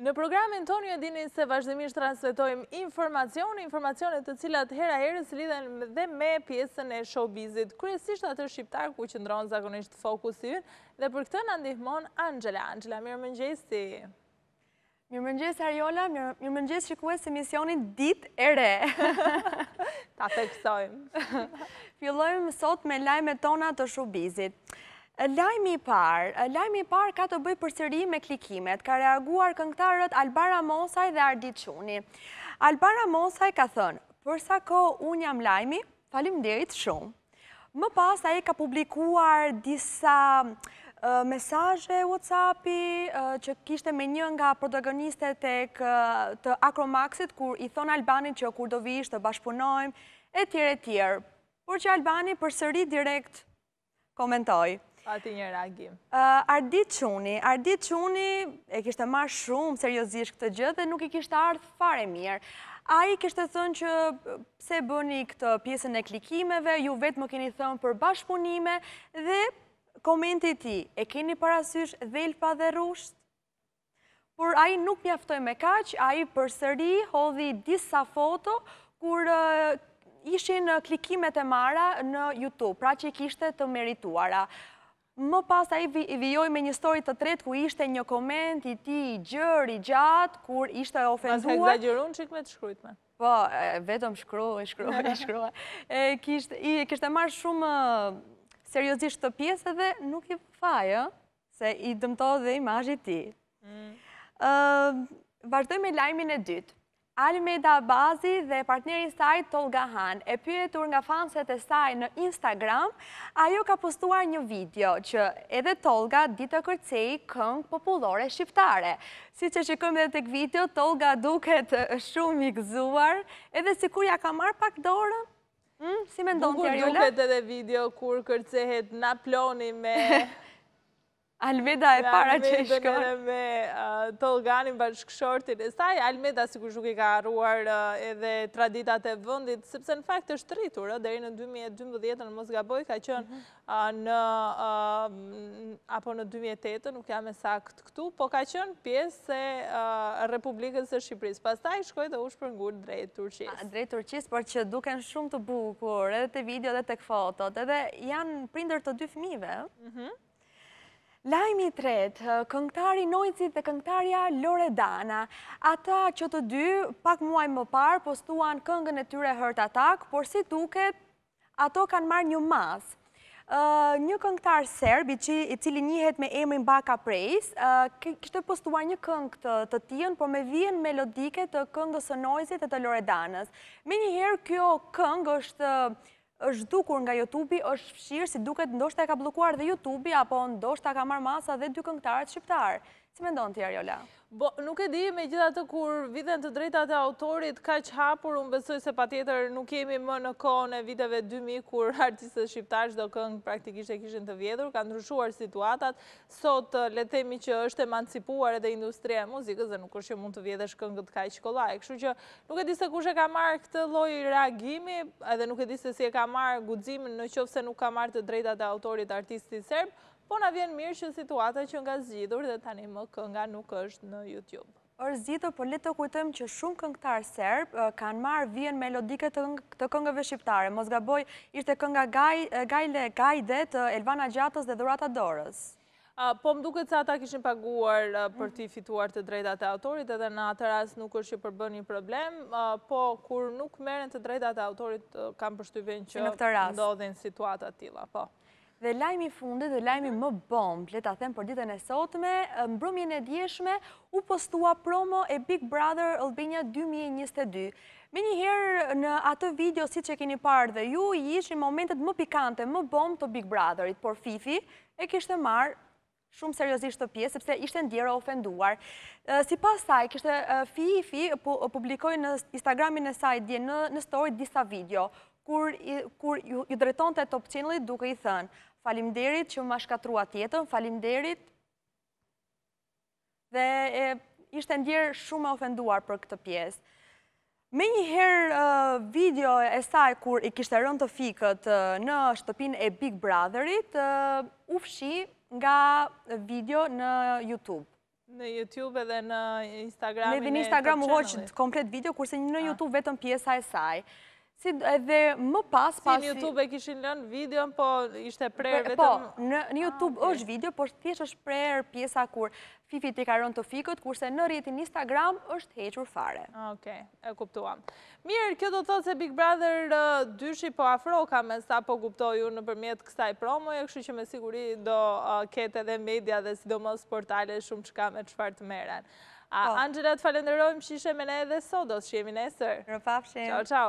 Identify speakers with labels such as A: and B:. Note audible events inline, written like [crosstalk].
A: Në programin tonë ju e dini se vazhdimisht transvetojmë informacion, informacionet të cilat hera herës lidhen dhe me pjesën e showbizit. Kryesisht atër shqiptarë ku që ndronë zakonisht fokus dhe për këtë në ndihmon Angela. Angela, mirë më
B: Mirë më Ariola, mirë më njësë që ku e dit e re.
A: [laughs] Ta të kësojmë.
B: [laughs] sot me lajme tona të showbizit. Lajmi par, lajmi par ka të bëj përsëri me klikimet, ka reaguar këngtarët Albara Mosaj dhe Ardi Quni. Albara Mosaj ka thënë, përsa ko unë jam lajmi, falim dirit shumë. Më pas, a e ka publikuar disa mesaje Whatsappi që kishte me një nga protagoniste të Akromaxit, kur i thonë Albani që kur do vishë të bashpunojmë, e tjere tjere. Por që Albani përsëri direkt komentojë.
A: Ati një reagim.
B: Ardit Quni, Ardit Quni e kishtë ma shumë seriosisht këtë gjithë dhe nuk i kishtë ardhë fare mirë. A i kishtë të thënë që pse bëni këtë pjesën e klikimeve, ju vetë më keni thënë për bashkëpunime dhe komentit ti, e keni parasysh dhejlpa dhe rusht? Por a i nuk pjaftoj me kaq, a i për sëri hodhi disa foto kur ishin klikimet e mara në Youtube, pra që i kishte të merituara. Më pas a i vijoj me një story të tret, ku ishte një koment i ti i gjër, i gjatë, kur ishte ofenduar. Ma të exagerun,
A: qik me të shkryt me.
B: Po, vetëm shkryo, [laughs] i shkryo, Kishte marrë shumë seriosisht të pjesë dhe nuk i fajë, se i dëmto dhe i majhë i ti. Mm. Vartoj me lajmin e dytë. Almeda Bazi dhe partnerin saj Tolga Han e pyetur nga fanset e saj në Instagram, ajo ka postuar një video që edhe Tolga ditë kërcej këngë populore shqiptare. Si që shikëm dhe të këvideo, Tolga duket shumë i gëzuar, edhe si kur ja ka
A: marë pak dorë, hm, si me ndonë të rjullat? Bukur duket edhe video kur kërcehet na ploni me... [laughs] Almeda e para që i shkoj. Almeda me Tolganin bashkëshortin e saj, Almeda si ku i ka arruar edhe traditat e vëndit, sepse në fakt është rritur, dhe i në 2012 mhm. në Mosgaboj ka qënë në, apo në 2008, nuk jam e sakt këtu, po ka qënë pjesë se Republikës e Shqipëris. Pas ta i shkoj dhe u shpërngur drejtë turqis. Drejtë turqis,
B: por që duken shumë të bukur, edhe të video dhe të këfotot, edhe janë prinder të dy Mhm. Lajmi tretë, këngtari Nojci dhe këngtarja Loredana. Ata që të dy, pak muaj më parë, postuan këngën e tyre hërt atak, por si tuket, ato kanë marrë një masë. Një këngtar serbi, që i cili njëhet me emrin Baka Prejs, kështë postuar një këng të tijën, por me vijen melodike të këngës së Nojci dhe të Loredanas. Me njëherë, kjo këngë është është dukur nga Youtube-i, është fshirë si duket ndoshta e ka blokuar dhe Youtube-i, apo ndoshta ka marrë masa dhe dy këngtarët shqiptarë. Si me ndonë tjerë, Jola?
A: Bo, nuk e di me gjitha të kur vidhen të drejtate autorit ka që hapur, unë besoj se pa tjetër nuk jemi më në kone viteve 2000 kur [laughs] artistës shqiptarës do këngë praktikisht e kishin të vjedhur, ka ndryshuar situatat, sot eh, letemi që është emancipuar edhe industria e muzikës dhe nuk është që mund të vjedhesh këngët ka i qikola. E këshu që nuk e di se kushe ka marrë këtë loj reagimi edhe nuk e di se si e ka marrë gudzimin në qofë se nuk ka marrë të drejtate autorit artistës serbë, po në vjen mirë që situata që nga zgjidur dhe tani më kënga nuk është në YouTube.
B: Êshtë zgjidur, po le të kujtojmë që shumë këngëtar serb kanë marë vjen melodike të këngëve shqiptare. mos gaboj, ishte kënga Gajle Gajde të Elvana
A: Gjatës dhe Dhurata Dorës. Po më duke të ata kishin paguar për t'i fituar të drejtate autorit edhe në atë ras nuk është që përbën një problem, po kur nuk meren të drejtate autorit kam përshtyven që ndodhin situatat tila, po. Dhe lajmi
B: fundit dhe lajmi më bomb, le ta them për ditën e sotme, mbrëmjën e djeshme, u postua promo e Big Brother Albania 2022. Me njëherë në atë video, si që keni parë dhe ju, i ishë në momentet më pikante, më bomb të Big Brotherit, por Fifi e kështë marë shumë seriosisht të pjesë, sepse ishte ndjera ofenduar. Si pas saj, kështë Fifi publikoj në Instagramin e saj dje në story disa video, kur ju dreton të top channelit duke i thënë, falim derit që më shkatrua tjetën, falim derit. Dhe ishte ndjerë shumë ofenduar për këtë pjesë. Me njëherë video e saj kur i kishtë rënd të fikët në shtëpin e Big Brotherit, ufshi nga video në YouTube.
A: Në YouTube edhe në Instagramin e të qenëllit. Në Instagram u hoqë
B: komplet video, kurse në ah. YouTube vetëm pjesa e saj. Si edhe më pas... Si në YouTube e
A: kishin lënë video, po ishte prerë po, vetëm...
B: Po, në ah, YouTube është video, po thjesht është prerë pjesa kur Fifi t'i karon të fikët, kurse
A: në rjetin Instagram është hequr fare. Ah, ok, e kuptuam. Mirë, kjo do të thotë se Big Brother uh, dyshi po afroka me sa po kuptoju në përmjet kësaj promo, e këshu që me siguri do uh, kete edhe media dhe sidomos portale shumë ka me qëfar të meren. Ah, po. Angela, të falenderojmë që ishe me ne edhe sot, do të shqemi nesër. Në Ćao, ćao.